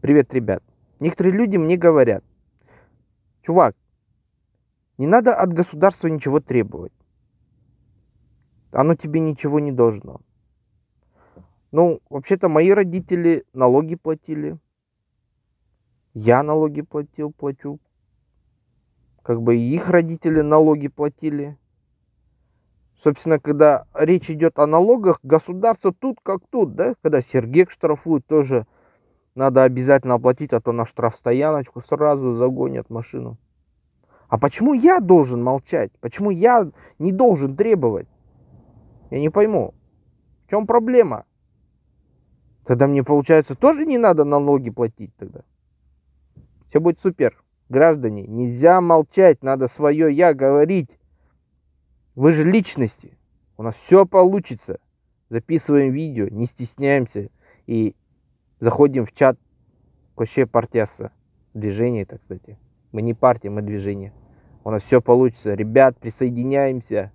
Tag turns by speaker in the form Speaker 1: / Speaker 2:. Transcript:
Speaker 1: Привет, ребят. Некоторые люди мне говорят, чувак, не надо от государства ничего требовать. Оно тебе ничего не должно. Ну, вообще-то мои родители налоги платили. Я налоги платил, плачу. Как бы и их родители налоги платили. Собственно, когда речь идет о налогах, государство тут как тут, да? Когда Сергек штрафует тоже – надо обязательно оплатить, а то на штрафстояночку сразу загонят машину. А почему я должен молчать? Почему я не должен требовать? Я не пойму. В чем проблема? Тогда мне, получается, тоже не надо налоги платить тогда. Все будет супер. Граждане, нельзя молчать, надо свое «я» говорить. Вы же личности. У нас все получится. Записываем видео, не стесняемся. И Заходим в чат Коще Партеса. Движение, так кстати. Мы не партия, мы движение. У нас все получится. Ребят, присоединяемся.